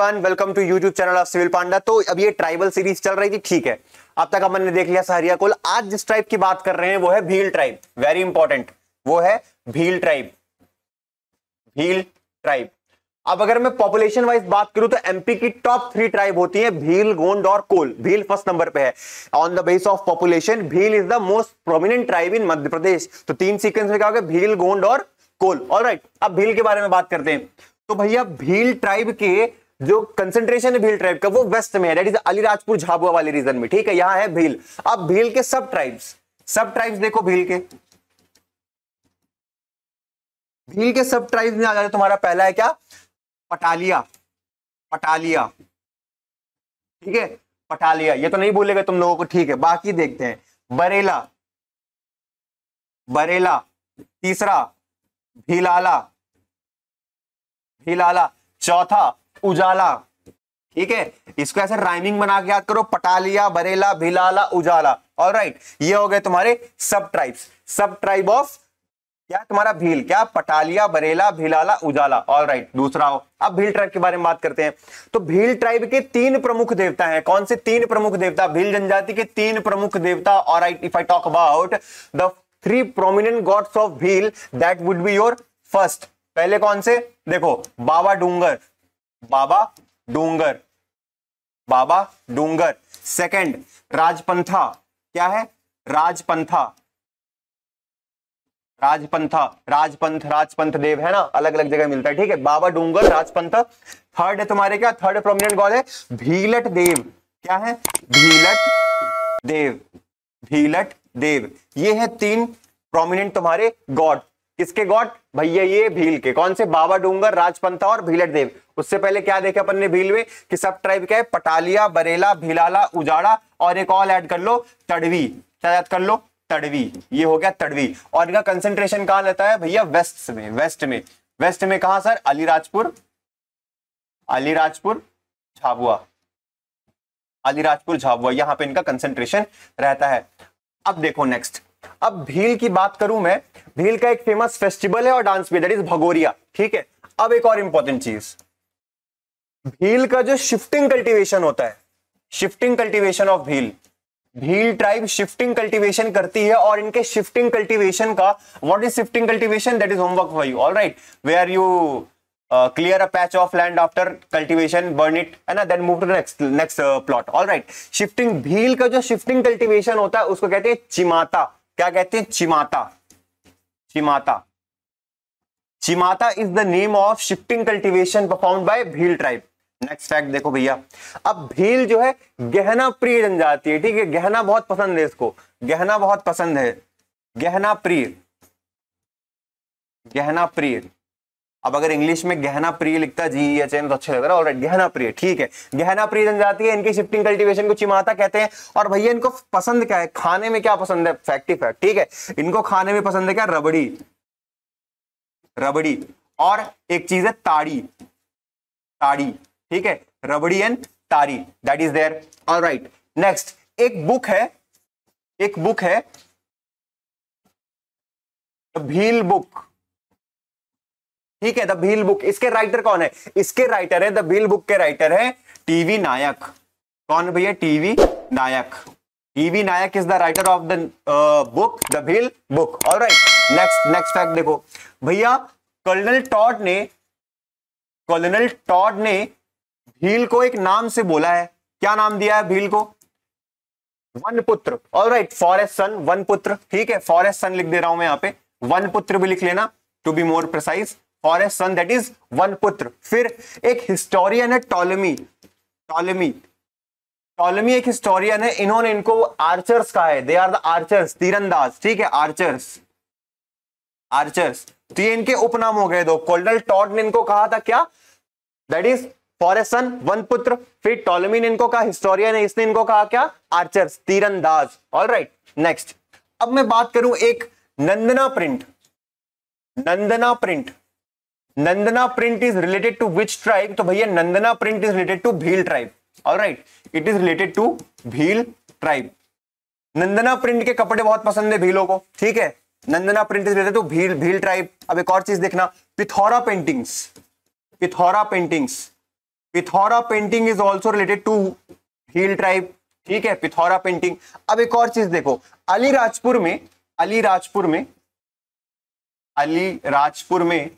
everyone welcome to YouTube channel of Civil Panda तो अब ये ट्राइबल सीरीज चल रही थी ठीक है अब तक हमने देख लिया सहरिया कोल आज जिस ट्राइब की बात कर रहे हैं वो है भील ट्राइब वेरी इंपॉर्टेंट वो है भील ट्राइब भील ट्राइब अब अगर मैं पॉपुलेशन वाइज बात करूं तो एमपी की टॉप थ्री ट्राइब होती है भील गोंड और कोल भील फर्स्ट नंबर पे है on the base of population Bhil is the most prominent tribe in Madhya Pradesh तो तीन सीक्वेंस में क्या होगा भील गोंड और कोल ऑल अब भील के बारे में बात करते हैं तो भैया भील ट्राइब के जो कंसेंट्रेशन है भील ट्राइब का वो वेस्ट में है अलीराजपुर झाबुआ वाले रीजन में ठीक है यहां है भील अब भील के सब ट्राइब्स सब ट्राइब्स देखो भील के भील के सब ट्राइब्स में आ जाए तुम्हारा पहला है क्या पटालिया पटालिया ठीक है पटालिया ये तो नहीं बोलेगा तुम लोगों को ठीक है बाकी देखते हैं बरेला बरेला तीसरा भीलाला भीलाला चौथा उजाला ठीक है इसको ऐसे राइमिंग बना के याद करो पटालिया बरेला भिलाला उजाला और राइट ये हो गए तुम्हारे सब ट्राइब्स सब ट्राइब ऑफ क्या तुम्हारा भील क्या पटालिया बरेला भिलाला उजाला ऑल राइट दूसरा हो अब भील ट्राइब के बारे में बात करते हैं तो भील ट्राइब के तीन प्रमुख देवता हैं कौन से तीन प्रमुख देवता भील जनजाति के तीन प्रमुख देवता और right if I talk about the three prominent gods of Bhil that would be your first पहले कौन से देखो बाबा डूंगर बाबा डोंगर बाबा डोंगर सेकंड राजपंथा क्या है राजपंथा राजपंथा राजपंथ राजपंथ देव है ना अलग अलग जगह मिलता है ठीक है बाबा डोंगर राजपंथ थर्ड है तुम्हारे क्या थर्ड प्रोमिनेंट गॉड है भीलट देव क्या है भीलट देव भीलट देव ये है तीन प्रोमिनेंट तुम्हारे गॉड किसके गॉड भैया ये भील के कौन से बाबा डूंगर राजपंथा और भीलट देव उससे पहले क्या देखे अपन ने भील में कि सब ट्राइब क्या है पटालिया बरेला भिलाला उजाड़ा और एक और ऐड कर लो तड़वी क्या याद कर लो तड़वी ये हो गया तड़वी और इनका कंसेंट्रेशन कहां रहता है भैया वेस्ट में वेस्ट में वेस्ट में कहा सर अलीराजपुर अलीराजपुर झाबुआ अलीराजपुर झाबुआ यहां पे इनका कंसेंट्रेशन रहता है अब देखो नेक्स्ट अब भील की बात करूं मैं भील का एक फेमस फेस्टिवल है और डांस भी दैट इज भगोरिया ठीक है अब एक और इंपॉर्टेंट चीज भील का जो शिफ्टिंग कल्टीवेशन होता है shifting cultivation of Bhil Bhil tribe shifting cultivation करती है और इनके शिफ्टिंग कल्टीवेशन का what is shifting cultivation that is homework for you all right we are you clear a patch of land after cultivation burn it है ना then move to next next plot all right shifting Bhil का जो shifting cultivation होता है उसको कहते हैं चिमाता क्या कहते हैं Chimata Chimata Chimata is the name of shifting cultivation perform by Bhil tribe next fact देखो भैया अब भील जो है गहना प्रिय जनजाति है ठीक है गहना बहुत पसंद है इसको गहना बहुत पसंद है गहना प्रिय गहना प्रिय अब अगर इंग्लिश में गहना प्रिय लिखता जी एच एन तो अच्छा लग रहा है गहना प्रिय ठीक है गहना प्रिय जनजाति है इनकी शिफ्टिंग कल्टीवेशन को चिमाता कहते हैं और भैया इनको पसंद क्या है खाने में क्या पसंद है फैक्टिव फैक्ट ठीक है इनको खाने में पसंद है क्या रबड़ी रबड़ी और एक चीज है ताड़ी ताड़ी ठीक है रबड़ी एंड तारी that is there all right next एक बुक है एक बुक है भील बुक ठीक है द भील बुक इसके राइटर कौन है इसके राइटर है द भील बुक के राइटर है टीवी नायक कौन भैया TV Nayak TV Nayak is the writer of the book the Bhil book और राइट नेक्स्ट नेक्स्ट फैक्ट देखो भैया कर्नल टॉड ने कर्नल टॉड ने भील को एक नाम से बोला है क्या नाम दिया है भील को वन पुत्र और राइट फॉरेस्ट सन वन पुत्र ठीक है फॉरेस्ट सन लिख दे रहा हूं मैं यहां पे वन पुत्र भी लिख लेना टू बी मोर प्रसाइज और a son that is one पुत्र फिर एक हिस्टोरियन है टॉलमी टॉलमी टॉलमी एक हिस्टोरियन है इन्होंने इनको आर्चर्स कहा है दे आर द आर्चर्स तीरंदाज ठीक है आर्चर्स आर्चर्स तो ये इनके उपनाम हो गए दो कोल्डल टॉड ने इनको कहा था क्या that is for a son one पुत्र फिर टॉलमी ने इनको कहा हिस्टोरियन है इसने इनको कहा क्या आर्चर्स तीरंदाज ऑल राइट नेक्स्ट अब मैं बात करूं एक Nandana print Nandana print Nandana print is related to which tribe तो भैया Nandana print is related to Bhil tribe और right it is related to Bhil tribe Nandana print के कपड़े बहुत पसंद है भीलों को ठीक है Nandana print is related to Bhil Bhil tribe अब एक और चीज देखना Pithora paintings Pithora paintings Pithora painting is also related to Bhil tribe ठीक है पिथौरा पेंटिंग अब एक और चीज देखो अलीराजपुर में अलीराजपुर में अलीराजपुर में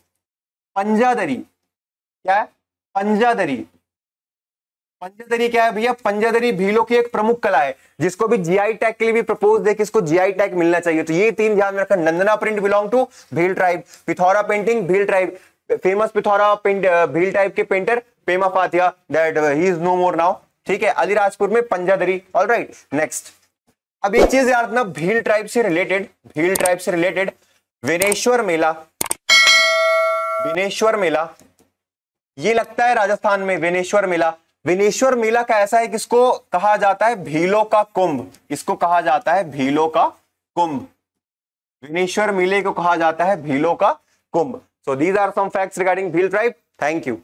पंजादरी क्या है पंजादरी पंजादरी क्या है भैया पंजादरी भीलों की एक प्रमुख कला है जिसको भी जीआई टैग के लिए भी प्रपोज दे कि इसको जीआई टैग मिलना चाहिए तो ये तीन ध्यान में रखना Nandana print belong to Bhil tribe Pithora painting Bhil tribe famous Pithora paint Bhil type के painter Pema Fatiya that he is no more now ठीक है अलीराजपुर में पंजादरी ऑल राइट नेक्स्ट अब एक चीज याद रखना भील ट्राइब से रिलेटेड भील ट्राइब से रिलेटेड वेनेश्वर मेला विनेश्वर मेला ये लगता है राजस्थान में विनेश्वर मेला विनेश्वर मेला का ऐसा है किसको कहा जाता है भीलो का कुंभ इसको कहा जाता है भीलो का कुंभ विनेश्वर मेले को कहा जाता है भीलो का Kumbh so these are some facts regarding Bhil tribe thank you